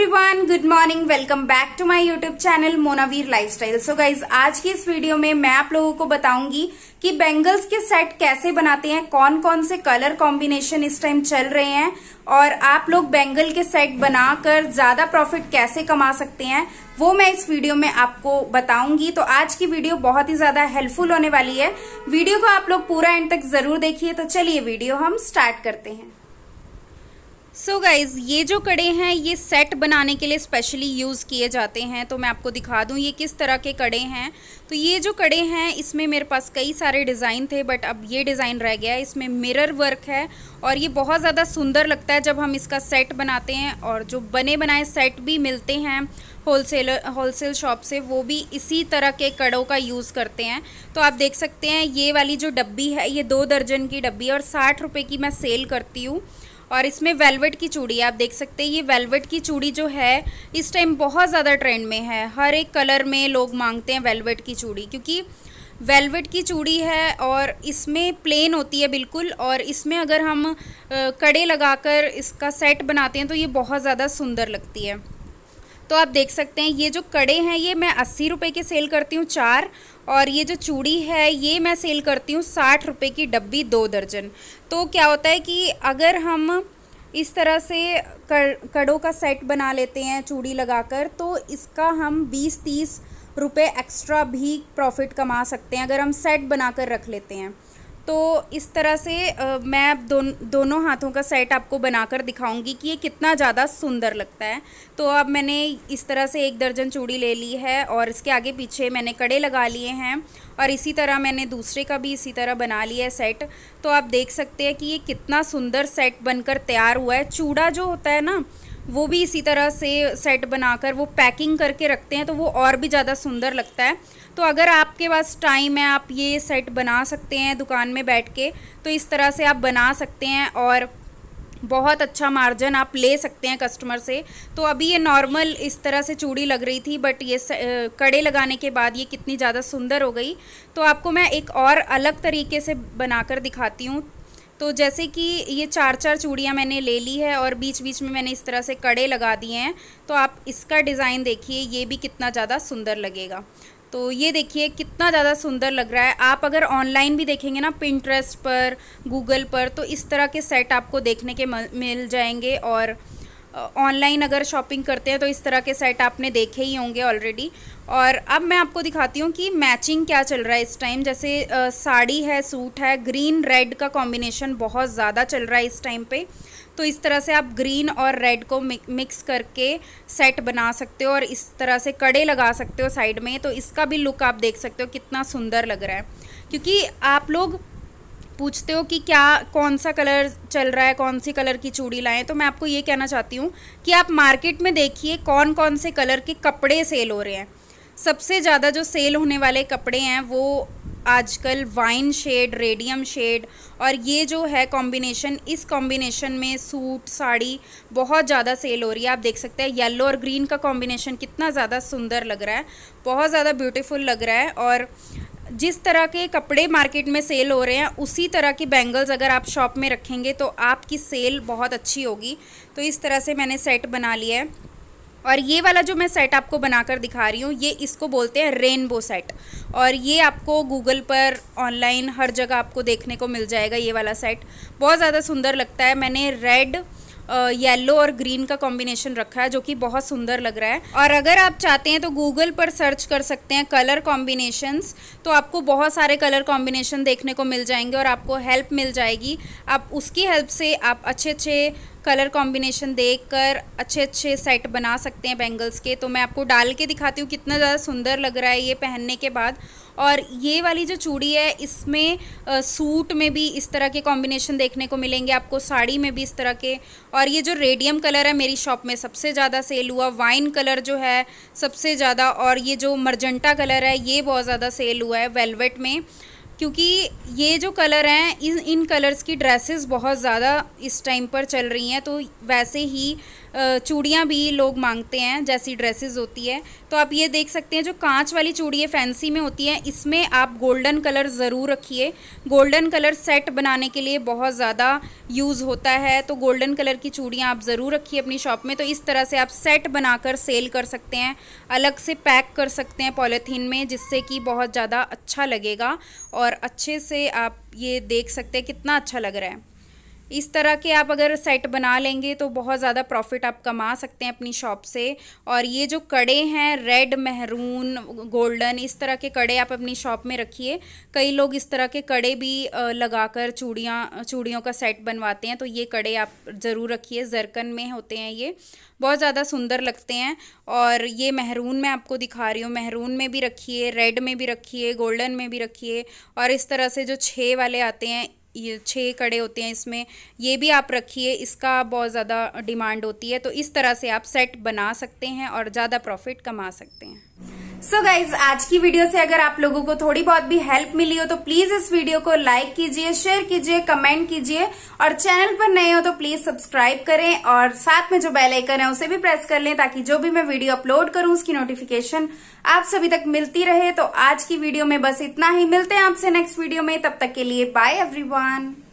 everyone good morning welcome back to my YouTube channel Monaveer lifestyle so guys आज की इस video में मैं आप लोगों को बताऊंगी कि बैंगल्स के सेट कैसे बनाते हैं कौन कौन से कलर कॉम्बिनेशन इस टाइम चल रहे हैं और आप लोग बैंगल के सेट बनाकर ज्यादा प्रॉफिट कैसे कमा सकते हैं वो मैं इस वीडियो में आपको बताऊंगी तो आज की वीडियो बहुत ही ज्यादा हेल्पफुल होने वाली है वीडियो को आप लोग पूरा एंड तक जरूर देखिए तो चलिए वीडियो हम स्टार्ट करते हैं सो so गाइज़ ये जो कड़े हैं ये सेट बनाने के लिए स्पेशली यूज़ किए जाते हैं तो मैं आपको दिखा दूँ ये किस तरह के कड़े हैं तो ये जो कड़े हैं इसमें मेरे पास कई सारे डिज़ाइन थे बट अब ये डिज़ाइन रह गया है इसमें मिरर वर्क है और ये बहुत ज़्यादा सुंदर लगता है जब हम इसका सेट बनाते हैं और जो बने बनाए सेट भी मिलते हैं होलसेलर होलसेल शॉप से वो भी इसी तरह के कड़ों का यूज़ करते हैं तो आप देख सकते हैं ये वाली जो डब्बी है ये दो दर्जन की डब्बी है और साठ रुपये की मैं सेल करती हूँ और इसमें वेलवेट की चूड़ी आप देख सकते हैं ये वेलवेट की चूड़ी जो है इस टाइम बहुत ज़्यादा ट्रेंड में है हर एक कलर में लोग मांगते हैं वेलवेट की चूड़ी क्योंकि वेलवेट की चूड़ी है और इसमें प्लेन होती है बिल्कुल और इसमें अगर हम कड़े लगाकर इसका सेट बनाते हैं तो ये बहुत ज़्यादा सुंदर लगती है तो आप देख सकते हैं ये जो कड़े हैं ये मैं अस्सी रुपये के सेल करती हूँ चार और ये जो चूड़ी है ये मैं सेल करती हूँ साठ रुपये की डब्बी दो दर्जन तो क्या होता है कि अगर हम इस तरह से कड़ों का सेट बना लेते हैं चूड़ी लगाकर तो इसका हम बीस तीस रुपये एक्स्ट्रा भी प्रॉफिट कमा सकते हैं अगर हम सेट बना कर रख लेते हैं तो इस तरह से मैं दोन, दोनों हाथों का सेट आपको बनाकर दिखाऊंगी कि ये कितना ज़्यादा सुंदर लगता है तो अब मैंने इस तरह से एक दर्जन चूड़ी ले ली है और इसके आगे पीछे मैंने कड़े लगा लिए हैं और इसी तरह मैंने दूसरे का भी इसी तरह बना लिया है सेट तो आप देख सकते हैं कि ये कितना सुंदर सेट बनकर तैयार हुआ है चूड़ा जो होता है ना वो भी इसी तरह से सेट बनाकर वो पैकिंग करके रखते हैं तो वो और भी ज़्यादा सुंदर लगता है तो अगर आपके पास टाइम है आप ये सेट बना सकते हैं दुकान में बैठ के तो इस तरह से आप बना सकते हैं और बहुत अच्छा मार्जिन आप ले सकते हैं कस्टमर से तो अभी ये नॉर्मल इस तरह से चूड़ी लग रही थी बट ये कड़े लगाने के बाद ये कितनी ज़्यादा सुंदर हो गई तो आपको मैं एक और अलग तरीके से बनाकर दिखाती हूँ तो जैसे कि ये चार चार चूड़ियाँ मैंने ले ली है और बीच बीच में मैंने इस तरह से कड़े लगा दिए हैं तो आप इसका डिज़ाइन देखिए ये भी कितना ज़्यादा सुंदर लगेगा तो ये देखिए कितना ज़्यादा सुंदर लग रहा है आप अगर ऑनलाइन भी देखेंगे ना पिंट्रेस्ट पर गूगल पर तो इस तरह के सेट आपको देखने के मिल जाएंगे और ऑनलाइन अगर शॉपिंग करते हैं तो इस तरह के सेट आपने देखे ही होंगे ऑलरेडी और अब मैं आपको दिखाती हूँ कि मैचिंग क्या चल रहा है इस टाइम जैसे साड़ी है सूट है ग्रीन रेड का कॉम्बिनेशन बहुत ज़्यादा चल रहा है इस टाइम पे तो इस तरह से आप ग्रीन और रेड को मिक्स करके सेट बना सकते हो और इस तरह से कड़े लगा सकते हो साइड में तो इसका भी लुक आप देख सकते हो कितना सुंदर लग रहा है क्योंकि आप लोग पूछते हो कि क्या कौन सा कलर चल रहा है कौन सी कलर की चूड़ी लाएँ तो मैं आपको ये कहना चाहती हूँ कि आप मार्केट में देखिए कौन कौन से कलर के कपड़े सेल हो रहे हैं सबसे ज़्यादा जो सेल होने वाले कपड़े हैं वो आजकल वाइन शेड रेडियम शेड और ये जो है कॉम्बिनेशन इस कॉम्बिनेशन में सूट साड़ी बहुत ज़्यादा सेल हो रही है आप देख सकते हैं येलो और ग्रीन का कॉम्बिनेशन कितना ज़्यादा सुंदर लग रहा है बहुत ज़्यादा ब्यूटीफुल लग रहा है और जिस तरह के कपड़े मार्केट में सेल हो रहे हैं उसी तरह के बैंगल्स अगर आप शॉप में रखेंगे तो आपकी सेल बहुत अच्छी होगी तो इस तरह से मैंने सेट बना लिया है और ये वाला जो मैं सेट आपको बनाकर दिखा रही हूँ ये इसको बोलते हैं रेनबो सेट और ये आपको गूगल पर ऑनलाइन हर जगह आपको देखने को मिल जाएगा ये वाला सेट बहुत ज़्यादा सुंदर लगता है मैंने रेड येलो और ग्रीन का कॉम्बिनेशन रखा है जो कि बहुत सुंदर लग रहा है और अगर आप चाहते हैं तो गूगल पर सर्च कर सकते हैं कलर कॉम्बिनेशंस तो आपको बहुत सारे कलर कॉम्बिनेशन देखने को मिल जाएंगे और आपको हेल्प मिल जाएगी आप उसकी हेल्प से आप अच्छे अच्छे कलर कॉम्बिनेशन देख कर अच्छे अच्छे सेट बना सकते हैं बैंगल्स के तो मैं आपको डाल के दिखाती हूँ कितना ज़्यादा सुंदर लग रहा है ये पहनने के बाद और ये वाली जो चूड़ी है इसमें सूट में भी इस तरह के कॉम्बिनेशन देखने को मिलेंगे आपको साड़ी में भी इस तरह के और ये जो रेडियम कलर है मेरी शॉप में सबसे ज़्यादा सेल हुआ वाइन कलर जो है सबसे ज़्यादा और ये जो मरजेंटा कलर है ये बहुत ज़्यादा सेल हुआ है वेलवेट में क्योंकि ये जो कलर हैं इन इन कलर्स की ड्रेसेस बहुत ज़्यादा इस टाइम पर चल रही हैं तो वैसे ही चूड़ियाँ भी लोग मांगते हैं जैसी ड्रेसेस होती है तो आप ये देख सकते हैं जो कांच वाली चूड़ी है फैंसी में होती है इसमें आप गोल्डन कलर ज़रूर रखिए गोल्डन कलर सेट बनाने के लिए बहुत ज़्यादा यूज़ होता है तो गोल्डन कलर की चूड़ियाँ आप ज़रूर रखिए अपनी शॉप में तो इस तरह से आप सेट बनाकर सेल कर सकते हैं अलग से पैक कर सकते हैं पॉलीथीन में जिससे कि बहुत ज़्यादा अच्छा लगेगा और अच्छे से आप ये देख सकते हैं कितना अच्छा लग रहा है इस तरह के आप अगर सेट बना लेंगे तो बहुत ज़्यादा प्रॉफिट आप कमा सकते हैं अपनी शॉप से और ये जो कड़े हैं रेड महरून गोल्डन इस तरह के कड़े आप अपनी शॉप में रखिए कई लोग इस तरह के कड़े भी लगाकर चूड़ियाँ चूड़ियों का सेट बनवाते हैं तो ये कड़े आप ज़रूर रखिए जरकन में होते हैं ये बहुत ज़्यादा सुंदर लगते हैं और ये महरून मैं आपको दिखा रही हूँ महरून में भी रखिए रेड में भी रखिए गोल्डन में भी रखिए और इस तरह से जो छः वाले आते हैं ये छः कड़े होते हैं इसमें ये भी आप रखिए इसका बहुत ज़्यादा डिमांड होती है तो इस तरह से आप सेट बना सकते हैं और ज़्यादा प्रॉफिट कमा सकते हैं सो so गाइज आज की वीडियो से अगर आप लोगों को थोड़ी बहुत भी हेल्प मिली हो तो प्लीज इस वीडियो को लाइक कीजिए शेयर कीजिए कमेंट कीजिए और चैनल पर नए हो तो प्लीज सब्सक्राइब करें और साथ में जो बेल आइकन है उसे भी प्रेस कर लें ताकि जो भी मैं वीडियो अपलोड करूं उसकी नोटिफिकेशन आप सभी तक मिलती रहे तो आज की वीडियो में बस इतना ही मिलते हैं आपसे नेक्स्ट वीडियो में तब तक के लिए बाय एवरी